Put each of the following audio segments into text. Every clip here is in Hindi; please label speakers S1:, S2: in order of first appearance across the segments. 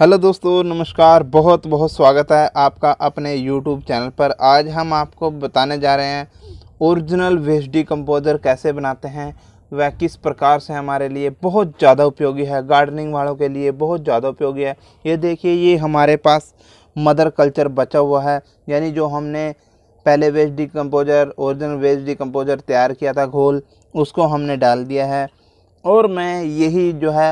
S1: हेलो दोस्तों नमस्कार बहुत बहुत स्वागत है आपका अपने यूट्यूब चैनल पर आज हम आपको बताने जा रहे हैं ओरिजिनल वेज कम्पोजर कैसे बनाते हैं वह किस प्रकार से हमारे लिए बहुत ज़्यादा उपयोगी है गार्डनिंग वालों के लिए बहुत ज़्यादा उपयोगी है ये देखिए ये हमारे पास मदर कल्चर बचा हुआ है यानी जो हमने पहले waste decomposer original waste decomposer तैयार किया था घोल उसको हमने डाल दिया है और मैं यही जो है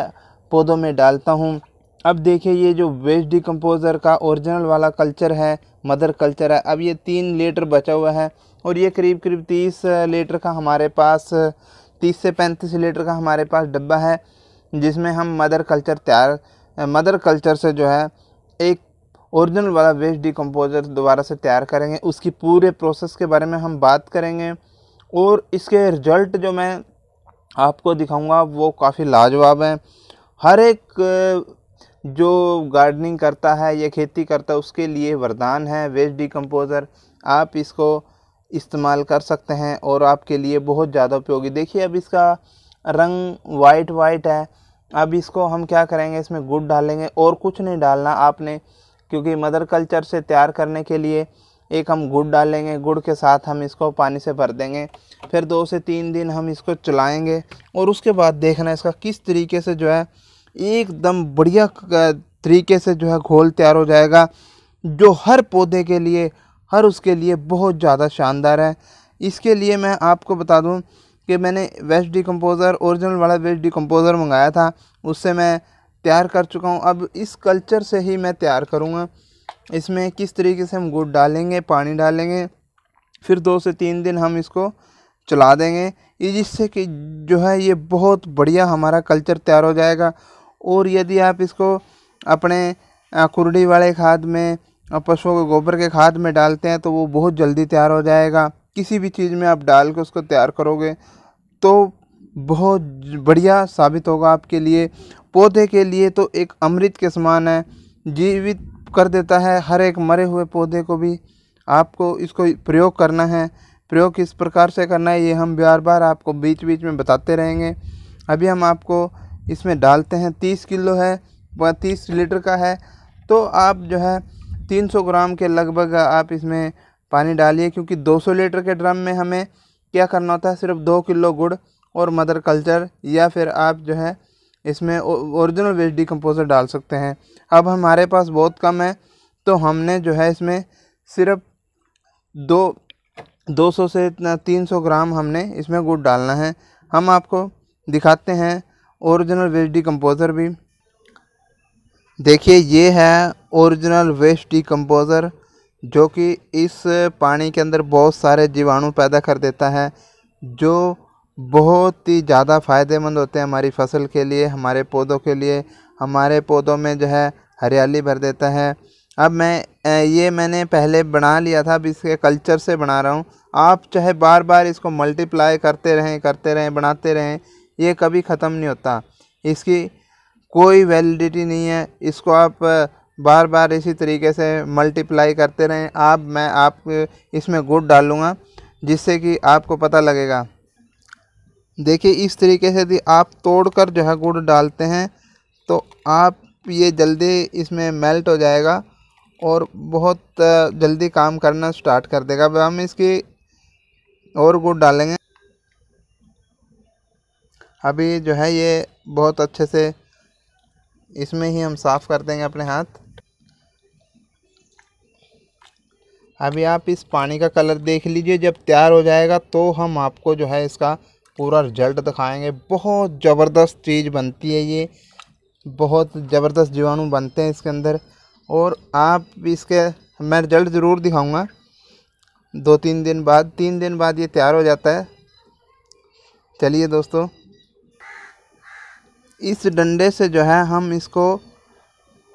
S1: पौधों में डालता हूँ अब देखिए ये जो वेस्ट डिकम्पोज़र का ओरिजिनल वाला कल्चर है मदर कल्चर है अब ये तीन लीटर बचा हुआ है और ये करीब करीब तीस लीटर का हमारे पास तीस से पैंतीस लीटर का हमारे पास डब्बा है जिसमें हम मदर कल्चर तैयार मदर कल्चर से जो है एक ओरिजिनल वाला वेस्ट डिकम्पोज़र दोबारा से तैयार करेंगे उसकी पूरे प्रोसेस के बारे में हम बात करेंगे और इसके रिज़ल्ट जो मैं आपको दिखाऊंगा वो काफ़ी लाजवाब हैं हर एक जो गार्डनिंग करता है या खेती करता है उसके लिए वरदान है वेस्ट डिकम्पोज़र आप इसको इस्तेमाल कर सकते हैं और आपके लिए बहुत ज़्यादा उपयोगी देखिए अब इसका रंग वाइट वाइट है अब इसको हम क्या करेंगे इसमें गुड़ डालेंगे और कुछ नहीं डालना आपने क्योंकि मदर कल्चर से तैयार करने के लिए एक हम गुड़ डालेंगे गुड़ के साथ हम इसको पानी से भर देंगे फिर दो से तीन दिन हम इसको चलाएँगे और उसके बाद देखना इसका किस तरीके से जो है एकदम बढ़िया तरीके से जो है घोल तैयार हो जाएगा जो हर पौधे के लिए हर उसके लिए बहुत ज़्यादा शानदार है इसके लिए मैं आपको बता दूं कि मैंने वेस्ट डिकम्पोज़र ओरिजिनल वाला वेस्ट डिकम्पोज़र मंगाया था उससे मैं तैयार कर चुका हूं अब इस कल्चर से ही मैं तैयार करूंगा इसमें किस तरीके से हम गुड़ डालेंगे पानी डालेंगे फिर दो से तीन दिन हम इसको चला देंगे जिससे कि जो है ये बहुत बढ़िया हमारा कल्चर तैयार हो जाएगा और यदि आप इसको अपने कुरड़ी वाले खाद में पशुओं के गोबर के खाद में डालते हैं तो वो बहुत जल्दी तैयार हो जाएगा किसी भी चीज़ में आप डाल के उसको तैयार करोगे तो बहुत बढ़िया साबित होगा आपके लिए पौधे के लिए तो एक अमृत के समान है जीवित कर देता है हर एक मरे हुए पौधे को भी आपको इसको प्रयोग करना है प्रयोग किस प्रकार से करना है ये हम बार बार आपको बीच बीच में बताते रहेंगे अभी हम आपको इसमें डालते हैं तीस किलो है वह तीस लीटर का है तो आप जो है तीन सौ ग्राम के लगभग आप इसमें पानी डालिए क्योंकि दो सौ लीटर के ड्रम में हमें क्या करना होता है सिर्फ दो किलो गुड़ और मदर कल्चर या फिर आप जो है इसमें ओरिजिनल वेस्ट डिकम्पोज़र डाल सकते हैं अब हमारे पास बहुत कम है तो हमने जो है इसमें सिर्फ दो दो सौ से तीन सौ ग्राम हमने इसमें गुड़ डालना है हम आपको दिखाते हैं ओरिजिनल वेस्ट डिकम्पोज़र भी देखिए ये है ओरिजिनल वेस्ट डिकम्पोज़र जो कि इस पानी के अंदर बहुत सारे जीवाणु पैदा कर देता है जो बहुत ही ज़्यादा फ़ायदेमंद होते हैं हमारी फसल के लिए हमारे पौधों के लिए हमारे पौधों में जो है हरियाली भर देता है अब मैं ये मैंने पहले बना लिया था अब इसके कल्चर से बना रहा हूँ आप चाहे बार बार इसको मल्टीप्लाई करते रहें करते रहें बनाते रहें ये कभी ख़त्म नहीं होता इसकी कोई वैलिडिटी नहीं है इसको आप बार बार इसी तरीके से मल्टीप्लाई करते रहें आप मैं आप इसमें गुड़ डालूँगा जिससे कि आपको पता लगेगा देखिए इस तरीके से यदि आप तोड़ कर जो है गुड़ डालते हैं तो आप ये जल्दी इसमें मेल्ट हो जाएगा और बहुत जल्दी काम करना स्टार्ट कर देगा अब हम इसकी और गुड़ डालेंगे अभी जो है ये बहुत अच्छे से इसमें ही हम साफ़ कर देंगे अपने हाथ अभी आप इस पानी का कलर देख लीजिए जब तैयार हो जाएगा तो हम आपको जो है इसका पूरा रिजल्ट दिखाएंगे बहुत ज़बरदस्त चीज़ बनती है ये बहुत ज़बरदस्त जीवाणु बनते हैं इसके अंदर और आप इसके मैं रिजल्ट ज़रूर दिखाऊंगा दो तीन दिन बाद तीन दिन बाद ये तैयार हो जाता है चलिए दोस्तों इस डंडे से जो है हम इसको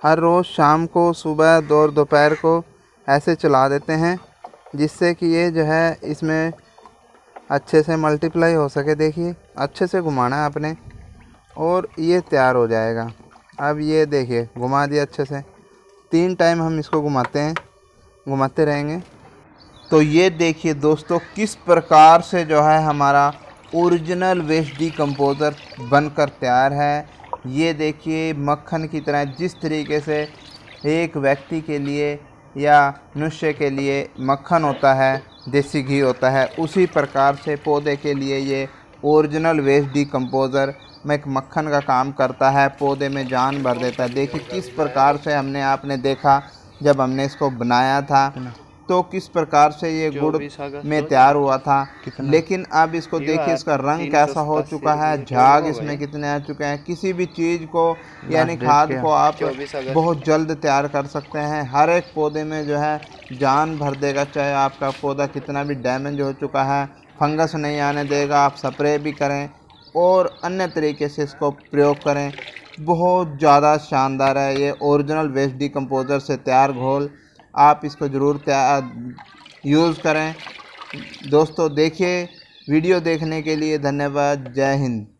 S1: हर रोज़ शाम को सुबह दो दोपहर को ऐसे चला देते हैं जिससे कि ये जो है इसमें अच्छे से मल्टीप्लाई हो सके देखिए अच्छे से घुमाना है आपने और ये तैयार हो जाएगा अब ये देखिए घुमा दिया अच्छे से तीन टाइम हम इसको घुमाते हैं घुमाते रहेंगे तो ये देखिए दोस्तों किस प्रकार से जो है हमारा ओरिजिनल वेस्ट डिकम्पोज़र बनकर तैयार है ये देखिए मक्खन की तरह जिस तरीके से एक व्यक्ति के लिए या मनुष्य के लिए मक्खन होता है देसी घी होता है उसी प्रकार से पौधे के लिए ये ओरिजिनल वेस्ट डिकम्पोज़र में एक मक्खन का काम करता है पौधे में जान भर देता है देखिए किस प्रकार से हमने आपने देखा जब हमने इसको बनाया था तो किस प्रकार से ये गुड़ में तैयार हुआ था लेकिन अब इसको देखिए इसका रंग कैसा हो चुका है झाग इसमें कितने आ चुके हैं किसी भी चीज़ को यानी खाद को आप बहुत जल्द तैयार कर सकते हैं हर एक पौधे में जो है जान भर देगा चाहे आपका पौधा कितना भी डैमेज हो चुका है फंगस नहीं आने देगा आप स्प्रे भी करें और अन्य तरीके से इसको प्रयोग करें बहुत ज़्यादा शानदार है ये ओरिजिनल वेस्ट डिकम्पोज़र से तैयार घोल आप इसको ज़रूर यूज़ करें दोस्तों देखिए वीडियो देखने के लिए धन्यवाद जय हिंद